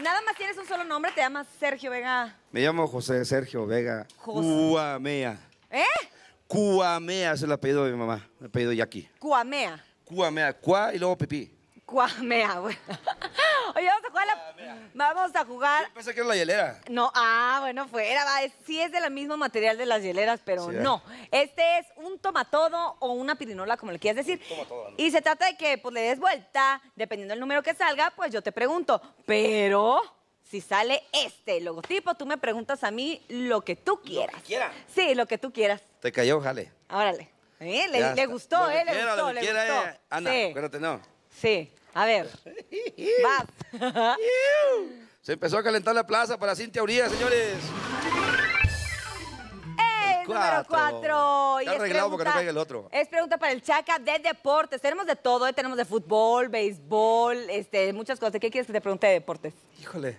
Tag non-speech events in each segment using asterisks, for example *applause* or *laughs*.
Nada más tienes un solo nombre, te llamas Sergio Vega. Me llamo José Sergio Vega. José. Cuamea. ¿Eh? Cuamea es el apellido de mi mamá, el apellido de Jackie. Cuamea. Cuamea, cua y luego pipí. Cuamea, güey. *laughs* Oye, vamos a jugar ah, Vamos a jugar... Yo pensé que era la hielera. No, ah, bueno, fuera, va. Es- Sí es del mismo material de las hieleras, pero eh. no. Este es un tomatodo o una pirinola, como le quieras decir. Y se trata de que pues, le des vuelta, dependiendo del número que salga, pues yo te pregunto. Pero si sale este logotipo, tú me preguntas a mí lo que tú quieras. quiera. Sí, lo que tú quieras. Te cayó, jale. Órale. Le, le gustó, Le gustó, gustó, le gustó. Ana, no. Sí, a ver. *laughs* *laughs* Se empezó a calentar la plaza para Cintia Urias, señores. El número cuatro. es pregunta para el Chaca de deportes. Tenemos de todo, ¿eh? tenemos de fútbol, béisbol, este, muchas cosas. ¿Qué quieres que te pregunte de deportes? Híjole,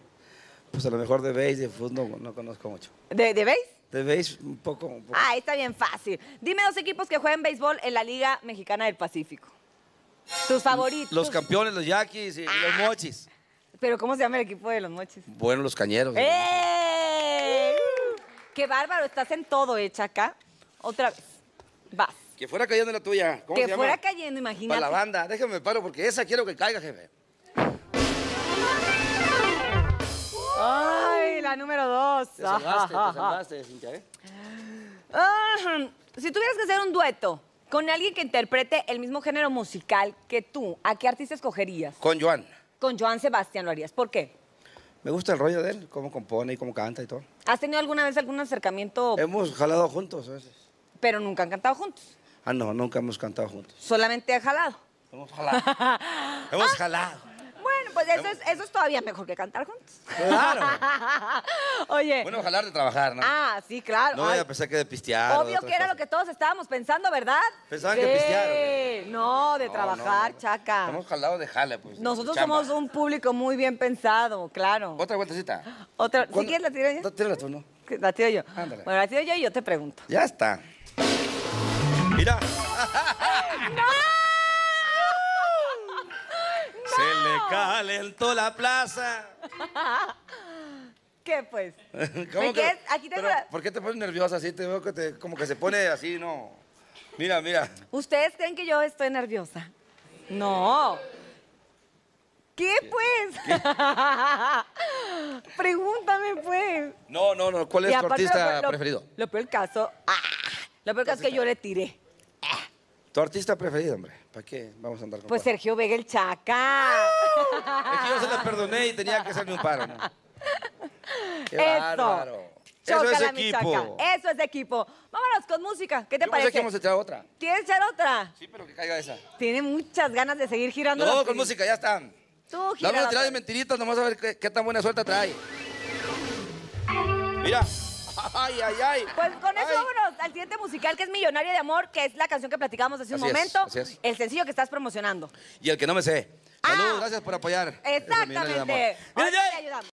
pues a lo mejor de béis, de fútbol no, conozco mucho. ¿De, de De béis, un poco, un poco. Ah, está bien fácil. Dime dos equipos que juegan béisbol en la Liga Mexicana del Pacífico. Tus favoritos. Los campeones, los yaquis y, los ah. mochis. Pero ¿cómo se llama el equipo de los mochis? Bueno, los cañeros. ¡Eh! ¡Qué bárbaro! Estás en todo, hecha eh, acá. Otra vez. Vas. Que fuera cayendo la tuya. que fuera cayendo, imagínate. Para la banda. Déjame paro porque esa quiero que caiga, jefe. Ay, la número dos. Te salvaste, te *laughs* salvaste, Cintia, ¿eh? ah, si tuvieras que hacer un dueto con alguien que interprete el mismo género musical que tú, ¿a qué artista escogerías? Con Joan. Con Joan Sebastián lo harías. ¿Por qué? Me gusta el rollo de él, cómo compone y cómo canta y todo. ¿Has tenido alguna vez algún acercamiento? Hemos jalado juntos a veces. Pero nunca han cantado juntos. Ah, no, nunca hemos cantado juntos. Solamente ha jalado. Hemos jalado. *laughs* hemos jalado pues eso es, eso es todavía mejor que cantar juntos. Claro. *laughs* Oye. Bueno, jalar de trabajar, ¿no? Ah, sí, claro. No voy a pensar que de pistear. Obvio que era lo que todos estábamos pensando, ¿verdad? Pensaban que pistear. no, de trabajar, chaca. Hemos jalado de jale, pues. Nosotros somos un público muy bien pensado, claro. Otra vueltecita. Otra. ¿Si quieres la tiro yo? Tírala tú, ¿no? La tiro yo. Ándale. Bueno, la tiro yo y yo te pregunto. Ya está. *laughs* Mira. ¡No! Calentó la plaza. *laughs* ¿Qué pues? *laughs* ¿Por qué te pones nerviosa así? Te veo como que se pone así, no. Mira, mira. ¿Ustedes creen que yo estoy nerviosa? No. ¿Qué, pues? *laughs* Pregúntame, pues. No, no, no. ¿Cuál es tu artista preferido? Lo peor caso... Ah, lo peor caso es que yo le tiré. ¿Tu artista preferido, hombre? ¿Para qué vamos a andar con Pues Sergio Vega el Chaca. Es que yo se la perdoné y tenía que hacerme un paro. ¿no? Qué Eso. Eso es equipo. Eso es equipo. Vámonos con música. ¿Qué te Yo sé que hemos echado otra. ¿Quieres echar otra? Sí, pero que caiga esa. Tiene muchas ganas de seguir girando. No, con música, ya están. Tú gira. Vamos a tirar de mentiritas, nomás a ver qué, tan buena suerte trae. Mira. *laughs* Ay, ay, ay. Pues con eso vámonos al siguiente musical que es Millonaria de Amor, que es la canción que platicábamos hace un momento. El sencillo que estás promocionando. Y el que no me sé. Saludos, ah. gracias por apoyar. Exactamente. Mira, ya.